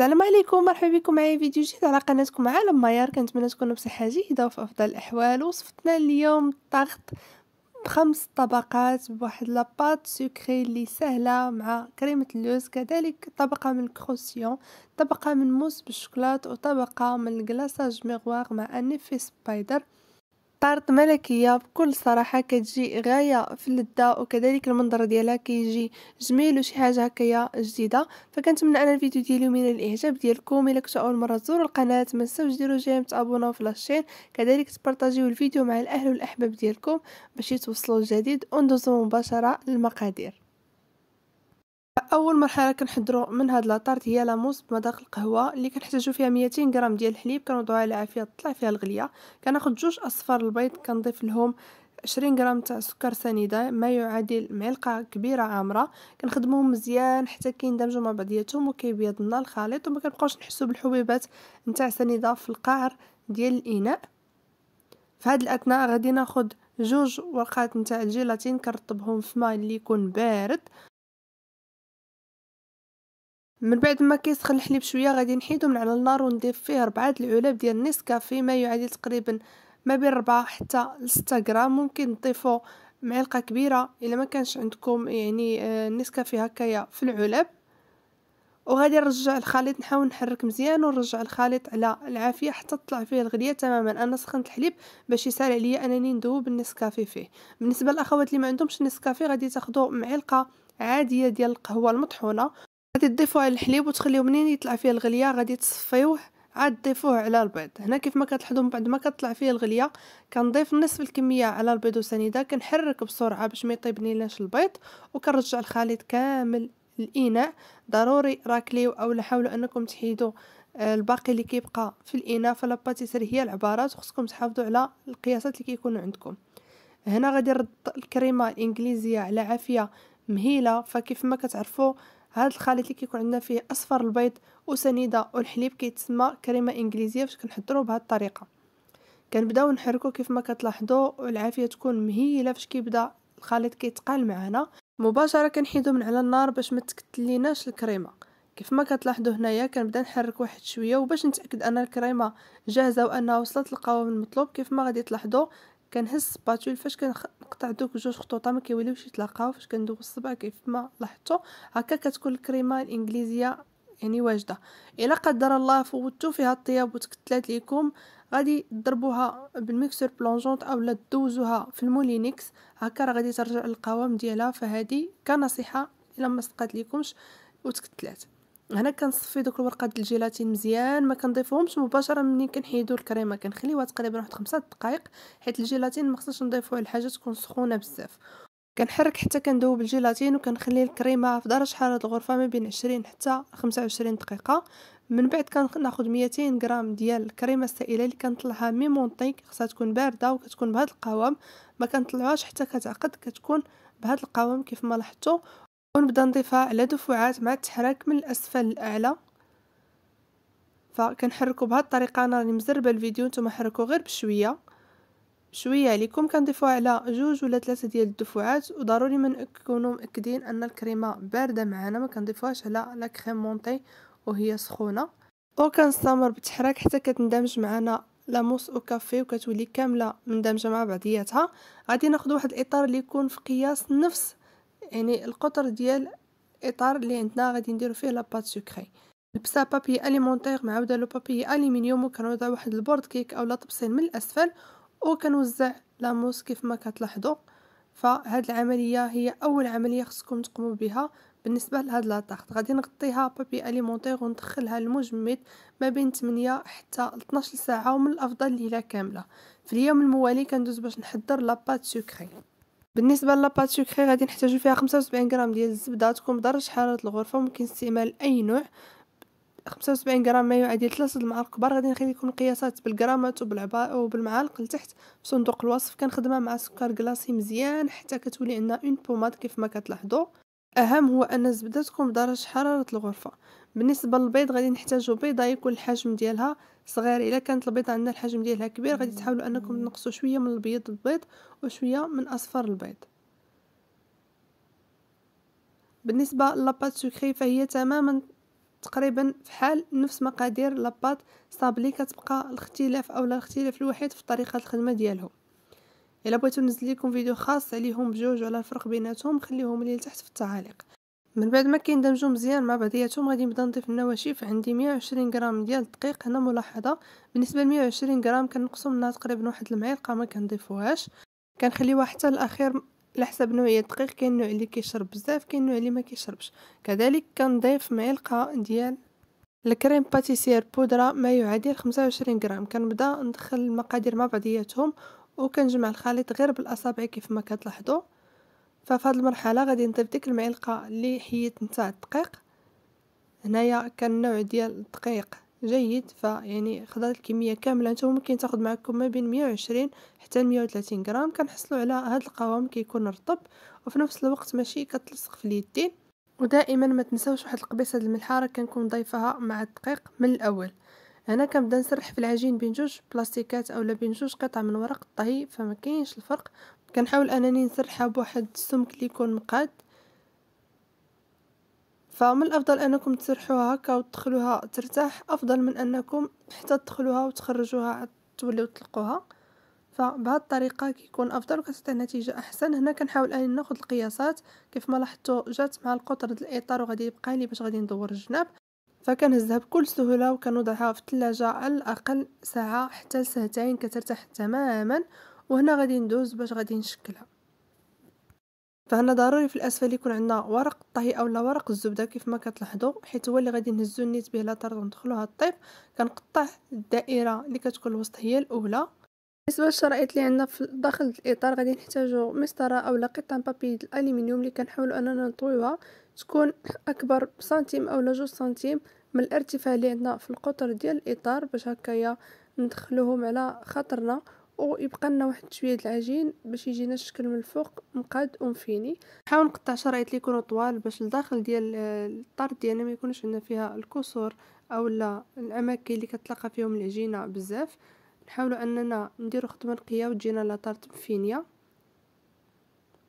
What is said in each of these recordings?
السلام عليكم مرحبا بكم معايا فيديو جديد على قناتكم عالم مايار كنتمنى تكونوا بصحه جيده وفي افضل الاحوال وصفتنا اليوم طاخت بخمس طبقات بواحد لاباط سكري اللي سهله مع كريمه اللوز كذلك طبقه من الكروسيون طبقه من موس بالشوكولاط وطبقه من الكلاصاج ميغوار مع انيفي سبايدر طارت ملكيه بكل صراحه كتجي غايه في اللذه وكذلك المنظر ديالها كيجي جميل وشي حاجه هكايا جديده فكنتمنى أن الفيديو ديالي من الاعجاب ديالكم الا كنتو اول مره تزوروا القناه ما تنساوش جيم تابوناو في لاشين كذلك تبارطاجيو الفيديو مع الاهل والاحباب ديالكم باش يتوصلوا الجديد وندوزو مباشره للمقادير اول مرحله كنحضروا من هاد لاطارت هي لاموس بمذاق القهوه اللي كنحتاجو فيها 200 غرام ديال الحليب كنوضعوها على عافيه طلع فيها الغليه كناخذ جوج اصفار البيض كنضيف لهم 20 غرام تاع سكر سنيده ما يعادل معلقه كبيره عامره كنخدموهم مزيان حتى كيندمجوا مع بعضياتهم وكيبيض لنا الخليط وما كنبقاوش نحسوا بالحبيبات نتاع سنيده في القعر ديال الاناء في هاد الاثناء غادي ناخذ جوج ورقات نتاع الجيلاتين كنرطبهم في ماء اللي يكون بارد من بعد ما كيسخن الحليب شويه غادي نحيدو من على النار ونضيف فيه أربعة العلب ديال النسكافيه ما يعادل تقريبا ما بين 4 حتى 6 غرام ممكن تضيفوا معلقه كبيره الا ما كانش عندكم يعني آه، النسكافيه هكايا في العلب وغادي نرجع الخليط نحاول نحرك مزيان ونرجع الخليط على العافيه حتى طلع فيه الغليه تماما انا سخنت الحليب باش يسهل عليا انني ندوب النسكافيه فيه بالنسبه للاخوات اللي ما عندهمش النسكافيه غادي تاخذوا معلقه عاديه ديال القهوه المطحونه غادي تضيفوه على الحليب وتخليوه منين يطلع فيه الغليه غادي تصفيوه عاد تضيفوه على البيض هنا كيف ما كتلاحظوا من بعد ما كتطلع فيه الغليه كنضيف نصف الكميه على البيض وسنيده كنحرك بسرعه باش ما يطيبنيلاش البيض وكنرجع الخليط كامل الاناء ضروري راكليو اولا حاولوا انكم تحيدوا آه، الباقي اللي كيبقى في الاناء فلا هي العبارات خصكم تحافظوا على القياسات اللي كيكونوا عندكم هنا غادي نرد الكريمه الانجليزيه على عافيه مهيله فكيف ما كتعرفوا هذا الخليط اللي كيكون عندنا فيه اصفر البيض وسنيده والحليب كيتسمى كريمه انجليزيه فاش كنحضروا بهذه الطريقه كنبداو نحركو كيف ما كتلاحظوا والعافيه تكون مهيله فاش كيبدا الخليط كيتقال معنا مباشره كنحيدو من على النار باش ما تكتليناش الكريمه كيف ما كتلاحظوا هنايا كنبدا نحرك واحد شويه وباش نتاكد ان الكريمه جاهزه وانها وصلت للقوام المطلوب كيف ما غادي تلاحظوا كنهز سباتول فاش كنقطع دوك جوج خطوطه ما كيوليوش يتلاقاو فاش كندوز الصبع كيف ما لاحظتوا هكا كتكون الكريمه الانجليزيه يعني واجده الا قدر الله فوتو فيها الطياب وتكتلات ليكم غادي تضربوها بالميكسور بلونجونط اولا تدوزوها في المولينكس هكا راه غادي ترجع للقوام ديالها فهادي كنصيحه الا ما صدقات ليكمش وتكتلات هنا كنصفي دوك الورقات الجيلاتين مزيان ما كنضيفهمش مباشره منين كنحيدو الكريمه كنخليوها تقريبا واحد خمسة دقائق حيت الجيلاتين ما خصناش نضيفوه الحاجه تكون سخونه بزاف كنحرك حتى كندوب الجيلاتين وكنخلي الكريمه في درجه حراره الغرفه ما بين 20 حتى 25 دقيقه من بعد كناخذ 200 غرام ديال الكريمه السائله اللي كنطلعها مي مونطي خصها تكون بارده وكتكون بهذا القوام ما كنطلعوهاش حتى كتعقد كتكون بهذا القوام كيف ما لاحظتوا ونبدا نضيفها على دفعات مع التحرك من الاسفل الاعلى فكنحركو بهاد الطريقه انا راني مزربه الفيديو نتوما حركو غير بشويه شويه عليكم كنديفوها على جوج ولا ثلاثه ديال الدفعات وضروري ما نكونوا مأكدين ان الكريمه بارده معنا ما كنضيفوهاش على لا كريم مونتي وهي سخونه وكنستمر بالتحرك حتى كتندمج معنا لاموس او كافي وكتولي كامله مندمجه مع بعضياتها غادي ناخذ واحد الاطار اللي يكون في قياس نفس يعني القطر ديال الاطار اللي عندنا غادي نديرو فيه لاباط سكري لبسا بابي اليمونتيغ معوده لو بابي الومنيوم وكنوضع واحد البورد كيك اولا طبسين من الاسفل وكنوزع لاموس كيف ما كتلاحظوا فهاد العمليه هي اول عمليه خصكم تقوموا بها بالنسبه لهاد لاطارت غادي نغطيها بابي اليمونتيغ وندخلها المجمد ما بين 8 حتى 12 ساعه ومن الافضل ليله كامله في اليوم الموالي كندوز باش نحضر لاباط سكري بالنسبه لاباط سوكري غادي نحتاجو فيها 75 غرام ديال الزبده تكون بدرجه حراره الغرفه ممكن استعمال اي نوع 75 غرام ما يعادل 3 المعالق كبار غادي نخلي لكم القياسات بالغرامات وبالعباء وبالمعالق لتحت في صندوق الوصف كنخدمها مع سكر كلاصي مزيان حتى كتولي عندنا اون بوماد كيف ما كتلاحظوا اهم هو ان الزبده تكون بدرجه حراره الغرفه بالنسبه للبيض غادي نحتاجو بيضه يكون الحجم ديالها صغير الا كانت البيضه عندنا الحجم ديالها كبير غادي تحاولوا انكم تنقصوا شويه من البيض البيض وشويه من اصفر البيض بالنسبه للاباط سكري فهي تماما تقريبا في حال نفس مقادير لاباط صابلي كتبقى الاختلاف اولا الاختلاف الوحيد في طريقه الخدمه ديالهم الا بغيتو نزل لكم فيديو خاص عليهم بجوج على الفرق بيناتهم خليهم لي لتحت في التعاليق من بعد ما كيندمجوا مزيان مع بعضياتهم غادي نبدا نضيف النواشف عندي 120 غرام ديال الدقيق هنا ملاحظه بالنسبه ل 120 غرام كنقصو منها تقريبا واحد المعلقه ما كنضيفوهاش كنخليوها حتى الاخير على حسب نوعيه الدقيق كاين نوع اللي كيشرب بزاف كاين نوع اللي ما كيشربش كذلك كنضيف معلقه ديال الكريم باتيسير بودره ما يعادل 25 غرام كنبدا ندخل المقادير مع بعضياتهم وكنجمع الخليط غير بالاصابع كيف ما كتلاحظوا ففي هذه المرحله غادي نضيف ديك المعلقه اللي حيت نتاع الدقيق هنايا كان النوع ديال الدقيق جيد فيعني خدات الكميه كامله نتوما ممكن تاخذ معكم ما بين 120 حتى 130 غرام كنحصلوا على هذا القوام كيكون رطب وفي نفس الوقت ماشي كتلصق في اليدين ودائما ما تنساوش واحد القبيصه ديال الملحه راه كنكون ضيفها مع الدقيق من الاول هنا كنبدا نسرح في العجين بين جوج بلاستيكات اولا بين جوج قطع من ورق الطهي فما كاينش الفرق كنحاول انني نسرحها بواحد السمك اللي يكون مقاد فمن الافضل انكم تسرحوها هكا وتدخلوها ترتاح افضل من انكم حتى تدخلوها وتخرجوها توليو تطلقوها فبهذه الطريقه كيكون افضل وكتعطي نتيجه احسن هنا كنحاول اني ناخذ القياسات كيف ما لاحظتوا جات مع القطر ديال الاطار وغادي يبقى لي باش غادي ندور الجناب فكان الذهب بكل سهولة وكنوضعها في الثلاجة على الأقل ساعة حتى ساعتين كترتاح تماما وهنا غادي ندوز باش غادي نشكلها فهنا ضروري في الاسفل يكون عندنا ورق الطهي اولا ورق الزبده كيف ما كتلاحظوا حيت هو اللي غادي نهزو النيت به لاطار وندخلوها الطيف كنقطع الدائره اللي كتكون الوسط هي الاولى بالنسبه للشرائط اللي عندنا في داخل الاطار غادي نحتاجو مسطره اولا قطعه بابي الالومنيوم اللي كنحاولوا اننا نطويوها تكون اكبر بسنتيم اولا جوج سنتيم من الارتفاع اللي عندنا في القطر ديال الاطار باش هكايا ندخلوهم على خاطرنا ويبقى لنا واحد شويه العجين باش يجينا الشكل من الفوق مقاد ومفيني نحاول نقطع شرايط اللي يكونوا طوال باش الداخل ديال الطار ديالنا ما يكونش عندنا فيها الكسور اولا الاماكن اللي كتلقى فيهم العجينه بزاف نحاولوا اننا نديرو خدمه نقيه وتجينا لا طارت مفينيه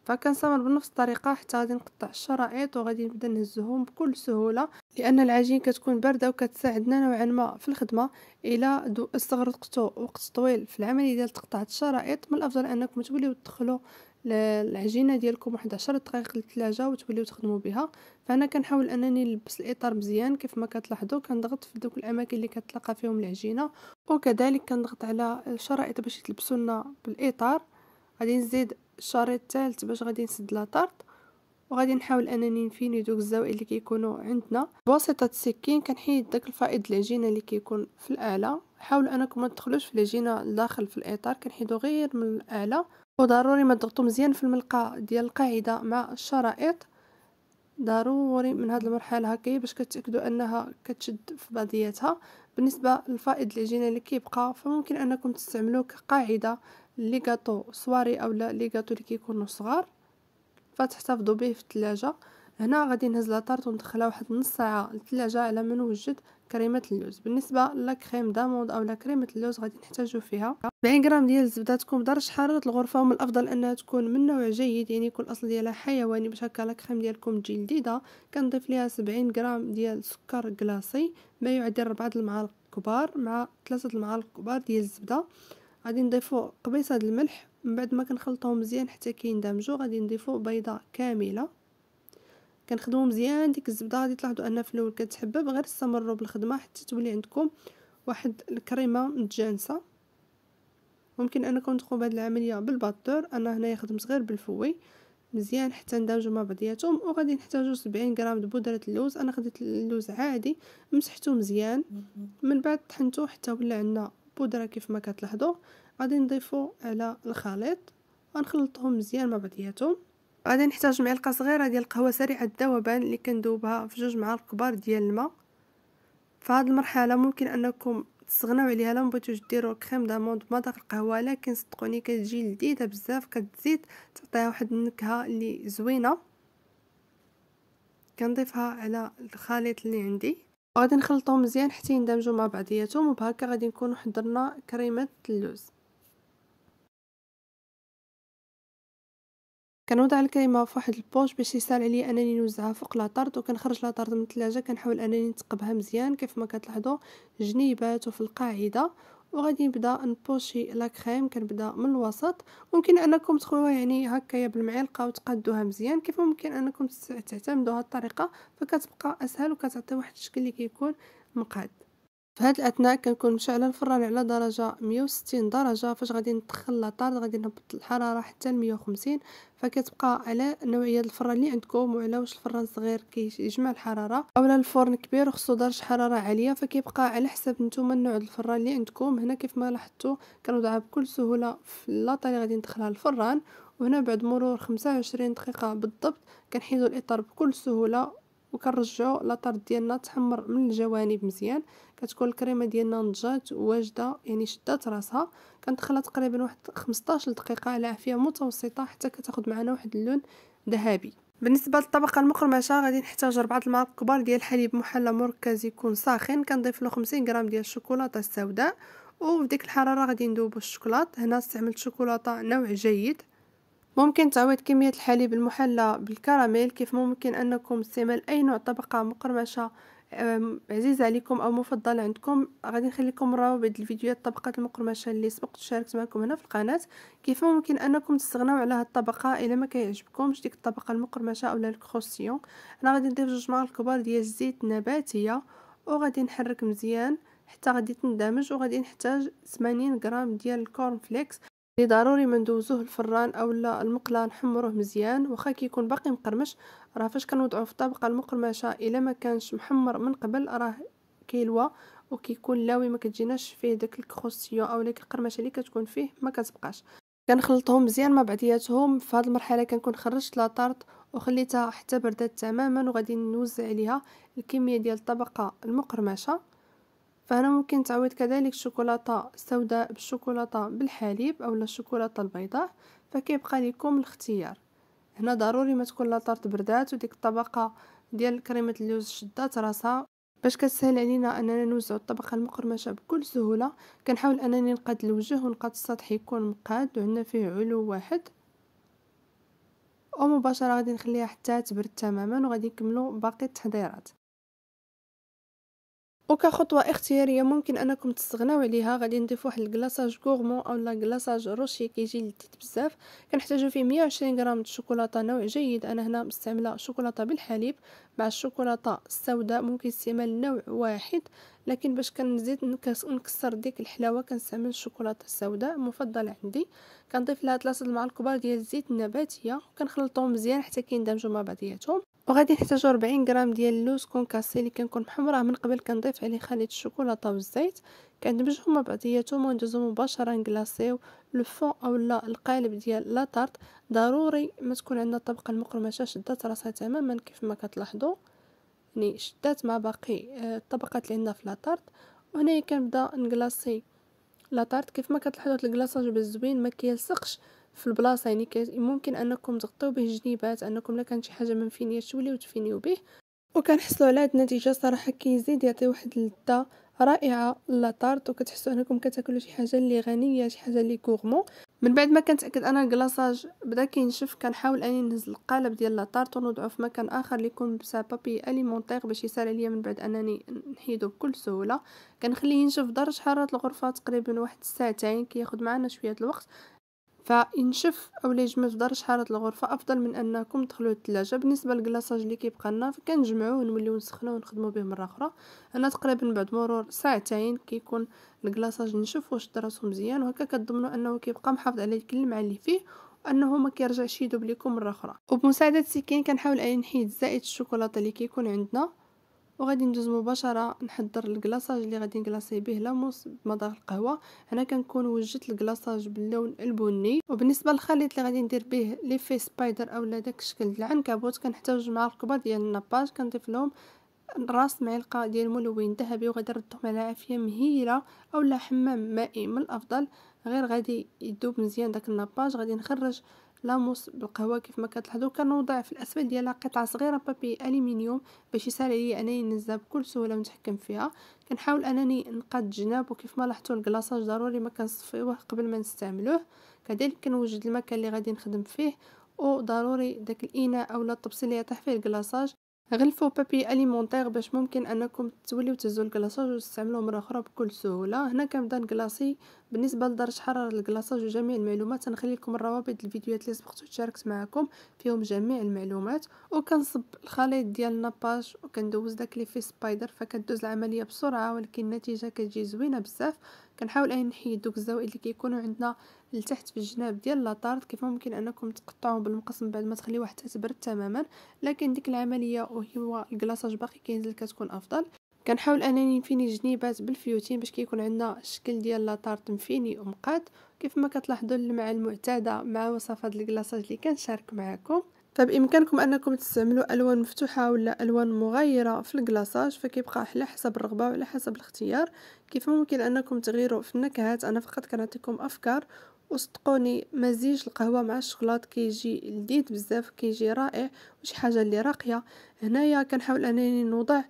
فكنستمر بنفس الطريقه حتى غادي نقطع الشرائط وغادي نبدا نهزهم بكل سهوله لان العجين كتكون بارده وكتساعدنا نوعا ما في الخدمه الا استغرقتوا وقت طويل في العمليه ديال تقطع الشرائط من الافضل انكم توليو تدخلوا العجينه ديالكم واحد 10 دقائق للثلاجه وتوليو تخدموا بها فانا كنحاول انني نلبس الاطار مزيان كيف ما كتلاحظوا كنضغط في دوك الاماكن اللي كتلقى فيهم العجينه وكذلك كنضغط على الشرائط باش يتلبسوا لنا بالاطار غادي نزيد الشريط الثالث باش غادي نسد لاطارط وغادي نحاول انني نفيني دوك الزوائد اللي كيكونوا عندنا بواسطه السكين كنحيد داك الفائض العجينه اللي كيكون في الاله حاولوا انكم ما تدخلوش في العجينه لداخل في الاطار كنحيدو غير من الاله وضروري ما تضغطوا مزيان في الملقى ديال القاعده مع الشرائط ضروري من هذه المرحله هكا باش كتاكدوا انها كتشد في بعضياتها بالنسبه للفائض العجينه اللي كيبقى فممكن انكم تستعملوه كقاعده لي كاطو صواري اولا لي كاطو اللي كيكونوا صغار فتحتفظوا به في الثلاجه هنا غادي نهز لاطارت وندخلها واحد نص ساعه للثلاجه على ما نوجد كريمه اللوز بالنسبه لا كريم داموند اولا كريمه اللوز غادي نحتاجو فيها 40 غرام ديال الزبده تكون بدرجه حراره الغرفه ومن الافضل انها تكون من نوع جيد يعني يكون الاصل ديالها حيواني باش هكا لا كريم ديالكم تجي لذيذه كنضيف ليها 70 غرام ديال سكر كلاصي ما يعادل 4 المعالق كبار مع 3 المعالق كبار ديال الزبده غادي نضيفو قبيصه د الملح من بعد ما كنخلطو مزيان حتى كيندمجو غادي نضيفو بيضه كامله كنخدمو مزيان ديك الزبده غادي تلاحظو انها في الاول كتحبب غير استمرو بالخدمه حتى تولي عندكم واحد الكريمه متجانسه ممكن انكم تقوم بهاد العمليه بالباتور انا هنايا خدمت غير بالفوي مزيان حتى ندمجو مع بعضياتهم وغادي نحتاجو سبعين غرام د بودره اللوز انا خديت اللوز عادي مسحتو مزيان من بعد طحنتو حتى ولا عندنا البودره كيف ما كتلاحظوا غادي نضيفو على الخليط غنخلطهم مزيان مع بعضياتهم غادي نحتاج معلقه صغيره ديال القهوه سريعه الذوبان اللي كندوبها في جوج معالق كبار ديال الماء في هذه المرحله ممكن انكم تسغناو عليها الا مبغيتوش ديروا كريم داموند مذاق القهوه لكن صدقوني كتجي لذيذه بزاف كتزيد تعطيها واحد النكهه اللي زوينه كنضيفها على الخليط اللي عندي وغادي نخلطو مزيان حتى يندمجو مع بعضياتهم وبهكا غادي نكونو حضرنا كريمه اللوز كنوضع الكريمه في واحد البوش باش يسهل عليا انني نوزعها فوق لاطارد وكنخرج لاطارد من الثلاجه كنحاول انني نتقبها مزيان كيف ما كتلاحظوا جنيبات وفي القاعده وغادي نبدا نبوشي لا كريم كنبدا من الوسط ممكن انكم تخويوها يعني هكايا بالمعلقه وتقادوها مزيان كيف ممكن انكم تعتمدوا هذه الطريقه فكتبقى اسهل وكتعطي واحد الشكل اللي كيكون مقاد في هاد الاثناء كنكون مشعله الفران على درجه 160 درجه فاش غادي ندخل لاطارد غادي نهبط الحراره حتى ل 150 فكتبقى على نوعيه الفران اللي عندكم وعلى واش الفران صغير كيجمع الحراره اولا الفرن كبير وخصو درجه حراره عاليه فكيبقى على حسب نتوما النوع الفران اللي عندكم هنا كيف ما لاحظتوا كنوضعها بكل سهوله في اللاطه اللي غادي ندخلها الفران وهنا بعد مرور 25 دقيقه بالضبط كنحيدو الاطار بكل سهوله وكنرجعوا لاطار ديالنا تحمر من الجوانب مزيان كتكون الكريمه ديالنا نضجات واجده يعني شدات راسها كندخلها تقريبا واحد 15 دقيقه على عافيه متوسطه حتى كتاخد معنا واحد اللون ذهبي بالنسبه للطبقه المقرمشه غادي نحتاج 4 المعالق كبار ديال الحليب محلى مركز يكون ساخن كنضيف له 50 غرام ديال الشوكولاته السوداء وفي ديك الحراره غادي ندوبو الشوكولاط هنا استعملت شوكولاته نوع جيد ممكن تعويض كمية الحليب المحلى بالكراميل كيف ممكن أنكم استعمال أي نوع طبقة مقرمشة عزيزة عليكم أو مفضلة عندكم غادي نخليكم روابط الفيديوهات الطبقات المقرمشة اللي سبقت شاركت معكم هنا في القناة كيف ممكن أنكم تستغناو على هاد الطبقة إلا ما كيعجبكمش ديك الطبقة المقرمشة أولا الكروسيون أنا غادي نضيف جوج معالق كبار ديال الزيت النباتية وغادي نحرك مزيان حتى غادي تندمج وغادي نحتاج 80 غرام ديال الكورن فليكس لي ضروري ما ندوزوه الفران اولا المقله نحمروه مزيان واخا كيكون باقي مقرمش راه فاش كنوضعوه في الطبقه المقرمشه الا ما كانش محمر من قبل راه كيلوى وكيكون لاوي ما كتجيناش فيه داك الكروسيون اولا القرمشه اللي كتكون فيه ما كتبقاش كنخلطهم مزيان مع بعضياتهم في هذه المرحله كنكون خرجت طارت وخليتها حتى بردات تماما وغادي نوزع عليها الكميه ديال الطبقه المقرمشه فهنا ممكن تعوض كذلك الشوكولاته السوداء بالشوكولاته بالحليب اولا الشوكولاته البيضاء فكيبقى لكم الاختيار هنا ضروري ما تكون لاطارت بردات وديك الطبقه ديال كريمه اللوز شدات راسها باش كتسهل علينا اننا نوزعو الطبقه المقرمشه بكل سهوله كنحاول انني نقاد الوجه ونقاد السطح يكون مقاد وعندنا فيه علو واحد ومباشره غادي نخليها حتى تبرد تماما وغادي نكملو باقي التحضيرات وكخطوه اختياريه ممكن انكم تستغناو عليها غادي نضيف واحد الكلاصاج غورمون اولا كلاصاج روشي كيجي لذيذ بزاف كنحتاجو فيه 120 غرام د الشوكولاته نوع جيد انا هنا مستعمله شوكولاته بالحليب مع الشوكولاته السوداء ممكن استعمال نوع واحد لكن باش كنزيد نكسر ديك الحلاوه كنستعمل الشوكولاته السوداء مفضله عندي كنضيف لها ثلاثه المعالق كبار ديال الزيت النباتيه وكنخلطهم مزيان حتى كيندمجوا مع بعضياتهم وغادي نحتاجو 40 غرام ديال اللوز كونكاسي اللي كنكون محمره من قبل كنضيف عليه خليط الشوكولاته والزيت كندمجهم مع بعضياتهم وندوزو مباشره نكلاصيو لو فون اولا القالب ديال لا ضروري ما تكون عندنا الطبقه المقرمشه شدات راسها تماما كيف ما كتلاحظوا يعني شدات مع باقي آه، الطبقات اللي عندنا في لاطارت وهنايا كنبدا نكلاصي لاطارت كيف ما كتلاحظوا هاد الكلاصاج بالزوين ما كيلصقش في البلاصه يعني ممكن انكم تغطيو به الجنيبات انكم لا كانت شي حاجه منفينيه توليو تفينيو به وكنحصلوا على هاد النتيجه صراحه كيزيد يعطي واحد اللذه رائعه لاطارت وكتحسوا انكم كتاكلوا شي حاجه اللي غنيه شي حاجه اللي غورمون من بعد ما كنتاكد انا الكلاصاج بدا كينشف كنحاول اني نهز القالب ديال لاطارت ونوضعو في مكان اخر اللي يكون بسا بابي اليمونتير باش يسال عليا من بعد انني نحيدو بكل سهوله كنخليه ينشف درجه حراره الغرفه تقريبا واحد الساعتين كياخد معنا شويه الوقت فينشف اولا يجمد في دار حراره الغرفه افضل من انكم تدخلوا الثلاجه بالنسبه للكلاصاج اللي كيبقى لنا فكنجمعوه ونوليو نسخنوه ونخدمو به مره اخرى انا تقريبا بعد مرور ساعتين كيكون الكلاصاج نشف واش دراسو مزيان وهكا كتضمنوا انه كيبقى محافظ على الكل اللي فيه انه ما كيرجعش يذوب لكم مره اخرى وبمساعده السكين كنحاول اني نحيد زائد الشوكولاته اللي كيكون عندنا وغادي ندوز مباشره نحضر الكلاصاج اللي غادي نكلاصي به لاموس بمذاق القهوه هنا كنكون وجدت الكلاصاج باللون البني وبالنسبه للخليط اللي غادي ندير به لي في سبايدر اولا داك الشكل العنكبوت كنحتاج معلقه ديال النباج كنضيف لهم راس معلقه ديال ملون ذهبي وغادي نردهم على عافيه مهيله اولا حمام مائي من الافضل غير غادي يذوب مزيان داك النباج غادي نخرج لاموس بالقهوه كيف ما كتلاحظوا كنوضع في الاسفل ديالها قطعه صغيره بابي الومنيوم باش يسهل عليا انني ننزلها بكل سهوله ونتحكم فيها كنحاول انني نقاد الجناب وكيف ما لاحظتوا الكلاصاج ضروري ما كنصفيوه قبل ما نستعملوه كذلك كنوجد المكان اللي غادي نخدم فيه وضروري داك الاناء اولا الطبسي اللي يطيح فيه الكلاصاج غلفوا بابي اليمونتير باش ممكن انكم توليو تهزوا الكلاصاج وتستعملوه مره اخرى بكل سهوله هنا كنبدا نكلاصي بالنسبه لدرجه حراره الكلاصاج وجميع المعلومات غنخلي لكم الروابط الفيديوهات اللي سبقت وتشاركت معكم فيهم جميع المعلومات وكنصب الخليط ديال النباج وكندوز داك لي في سبايدر فكدوز العمليه بسرعه ولكن النتيجه كتجي زوينه بزاف كنحاول اني نحيد دوك الزوائد اللي كيكونوا عندنا لتحت في الجناب ديال لاطارت كيف ممكن انكم تقطعوه بالمقص من بعد ما تخليوه حتى تبرد تماما لكن ديك العمليه وهو الكلاصاج باقي كينزل كتكون افضل كنحاول انني نفيني الجنيبات بالفيوتين باش كيكون عندنا الشكل ديال لاطارت مفيني ومقاد كيف ما كتلاحظوا اللمعه المعتاده مع وصفات الكلاصاج اللي كنشارك معكم فبامكانكم طيب، انكم تستعملوا الوان مفتوحه ولا الوان مغايره في الكلاصاج فكيبقى على حسب الرغبه وعلى حسب الاختيار كيف ممكن انكم تغيروا في النكهات انا فقط كنعطيكم افكار وصدقوني مزيج القهوه مع الشوكولات كيجي لذيذ بزاف كيجي رائع وشي حاجه اللي راقيه هنايا كنحاول انني نوضع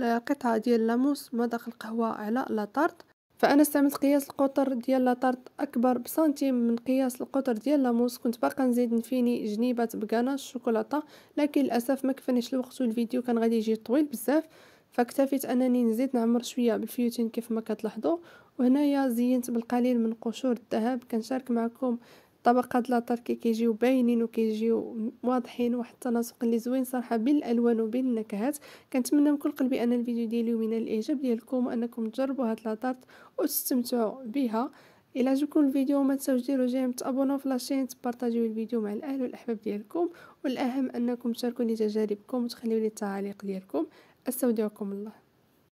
قطعه ديال لاموس مذاق القهوه على لاطارت فانا استعملت قياس القطر ديال لاطارت اكبر بسنتيم من قياس القطر ديال لاموس كنت باقا نزيد نفيني جنيبه بكانا الشوكولاته لكن للاسف ما كفانيش الوقت والفيديو كان غادي يجي طويل بزاف فاكتفيت انني نزيد نعمر شويه بالفيوتين كيف ما كتلاحظوا وهنايا زينت بالقليل من قشور الذهب كنشارك معكم طبقات لاطر كي كيجيو باينين وكيجيو واضحين واحد التناسق اللي زوين صراحه بين الالوان وبين النكهات كنتمنى من كل قلبي ان الفيديو ديالي من الاعجاب ديالكم وانكم تجربوا هاد لاطارت وتستمتعوا بها الى عجبكم الفيديو ما تنساوش ديروا جيم تابوناو في لاشين تبارطاجيو الفيديو مع الاهل والاحباب ديالكم والاهم انكم تشاركوني تجاربكم وتخليو لي التعاليق ديالكم أستودعكم الله